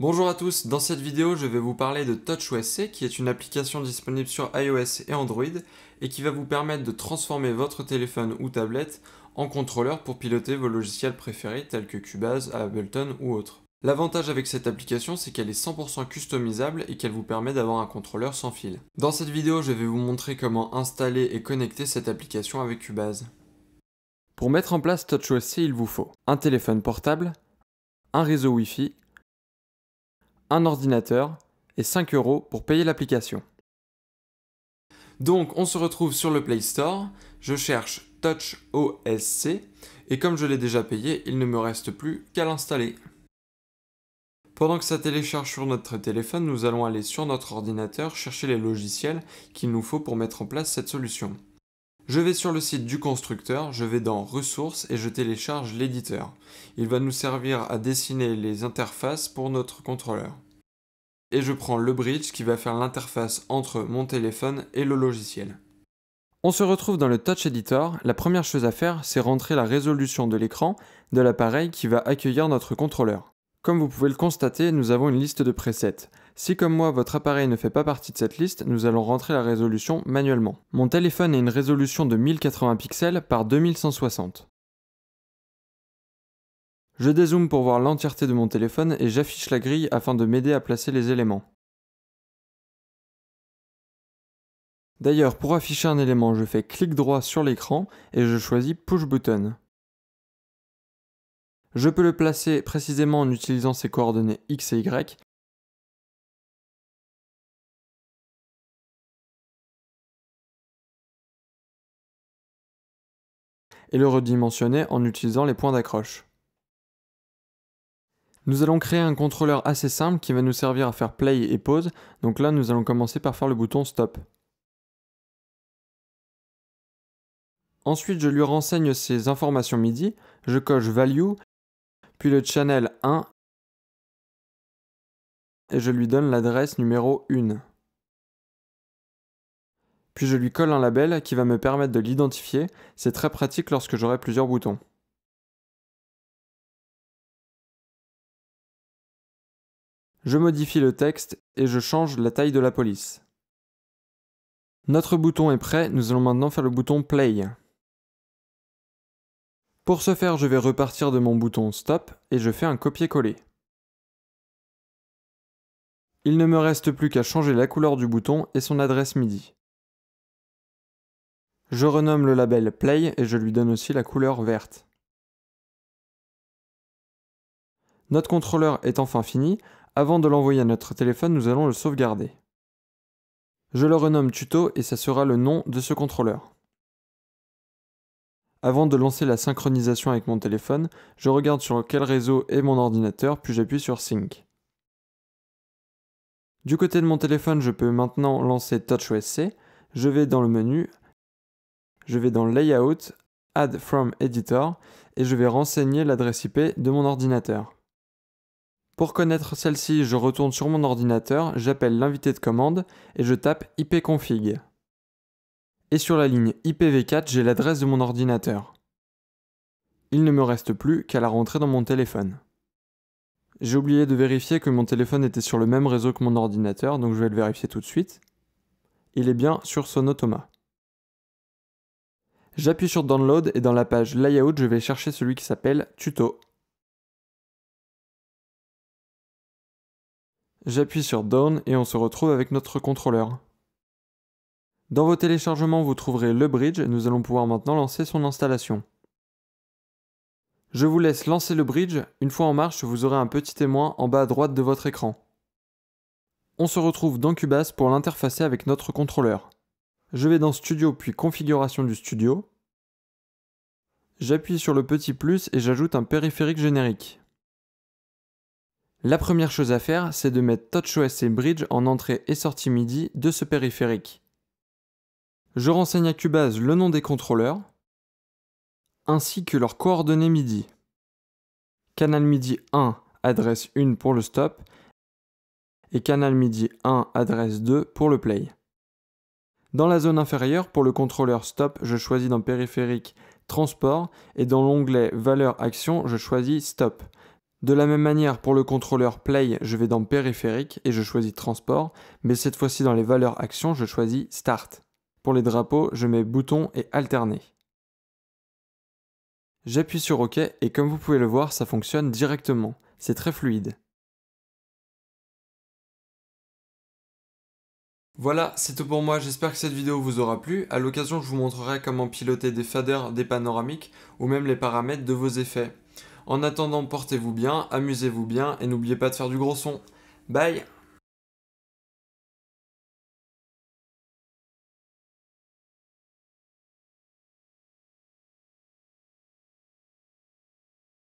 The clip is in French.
Bonjour à tous, dans cette vidéo je vais vous parler de TouchOSC qui est une application disponible sur iOS et Android et qui va vous permettre de transformer votre téléphone ou tablette en contrôleur pour piloter vos logiciels préférés tels que Cubase, Ableton ou autres. L'avantage avec cette application, c'est qu'elle est 100% customisable et qu'elle vous permet d'avoir un contrôleur sans fil. Dans cette vidéo, je vais vous montrer comment installer et connecter cette application avec Cubase. Pour mettre en place TouchOSC, il vous faut un téléphone portable, un réseau Wi-Fi un ordinateur et 5 euros pour payer l'application. Donc on se retrouve sur le Play Store, je cherche Touch OSC et comme je l'ai déjà payé, il ne me reste plus qu'à l'installer. Pendant que ça télécharge sur notre téléphone, nous allons aller sur notre ordinateur chercher les logiciels qu'il nous faut pour mettre en place cette solution. Je vais sur le site du constructeur, je vais dans ressources et je télécharge l'éditeur. Il va nous servir à dessiner les interfaces pour notre contrôleur. Et je prends le bridge qui va faire l'interface entre mon téléphone et le logiciel. On se retrouve dans le Touch Editor, la première chose à faire c'est rentrer la résolution de l'écran de l'appareil qui va accueillir notre contrôleur. Comme vous pouvez le constater, nous avons une liste de presets. Si comme moi votre appareil ne fait pas partie de cette liste, nous allons rentrer la résolution manuellement. Mon téléphone a une résolution de 1080 pixels par 2160. Je dézoome pour voir l'entièreté de mon téléphone et j'affiche la grille afin de m'aider à placer les éléments. D'ailleurs, pour afficher un élément, je fais clic droit sur l'écran et je choisis Push Button. Je peux le placer précisément en utilisant ses coordonnées x et y, et le redimensionner en utilisant les points d'accroche. Nous allons créer un contrôleur assez simple qui va nous servir à faire play et pause, donc là nous allons commencer par faire le bouton stop. Ensuite je lui renseigne ses informations MIDI, je coche value puis le channel 1 et je lui donne l'adresse numéro 1. Puis je lui colle un label qui va me permettre de l'identifier, c'est très pratique lorsque j'aurai plusieurs boutons. Je modifie le texte et je change la taille de la police. Notre bouton est prêt, nous allons maintenant faire le bouton Play. Pour ce faire, je vais repartir de mon bouton Stop et je fais un copier-coller. Il ne me reste plus qu'à changer la couleur du bouton et son adresse MIDI. Je renomme le label Play et je lui donne aussi la couleur verte. Notre contrôleur est enfin fini, avant de l'envoyer à notre téléphone, nous allons le sauvegarder. Je le renomme tuto et ça sera le nom de ce contrôleur. Avant de lancer la synchronisation avec mon téléphone, je regarde sur quel réseau est mon ordinateur, puis j'appuie sur Sync. Du côté de mon téléphone, je peux maintenant lancer TouchOSC. Je vais dans le menu, je vais dans Layout, Add from Editor, et je vais renseigner l'adresse IP de mon ordinateur. Pour connaître celle-ci, je retourne sur mon ordinateur, j'appelle l'invité de commande et je tape ipconfig et sur la ligne IPv4 j'ai l'adresse de mon ordinateur. Il ne me reste plus qu'à la rentrer dans mon téléphone. J'ai oublié de vérifier que mon téléphone était sur le même réseau que mon ordinateur, donc je vais le vérifier tout de suite. Il est bien sur Sonotoma. J'appuie sur Download et dans la page Layout, je vais chercher celui qui s'appelle Tuto. J'appuie sur Down et on se retrouve avec notre contrôleur. Dans vos téléchargements, vous trouverez le bridge et nous allons pouvoir maintenant lancer son installation. Je vous laisse lancer le bridge, une fois en marche, vous aurez un petit témoin en bas à droite de votre écran. On se retrouve dans Cubase pour l'interfacer avec notre contrôleur. Je vais dans Studio puis Configuration du studio. J'appuie sur le petit plus et j'ajoute un périphérique générique. La première chose à faire, c'est de mettre TouchOS et Bridge en entrée et sortie MIDI de ce périphérique. Je renseigne à Cubase le nom des contrôleurs, ainsi que leurs coordonnées MIDI. Canal MIDI 1, adresse 1 pour le stop, et canal MIDI 1, adresse 2 pour le play. Dans la zone inférieure, pour le contrôleur stop, je choisis dans périphérique transport et dans l'onglet valeur action, je choisis stop. De la même manière, pour le contrôleur play, je vais dans périphérique et je choisis transport, mais cette fois-ci dans les valeurs action, je choisis start. Pour les drapeaux, je mets bouton et alterner. J'appuie sur OK et comme vous pouvez le voir, ça fonctionne directement. C'est très fluide. Voilà, c'est tout pour moi, j'espère que cette vidéo vous aura plu. À l'occasion, je vous montrerai comment piloter des faders, des panoramiques ou même les paramètres de vos effets. En attendant, portez-vous bien, amusez-vous bien et n'oubliez pas de faire du gros son. Bye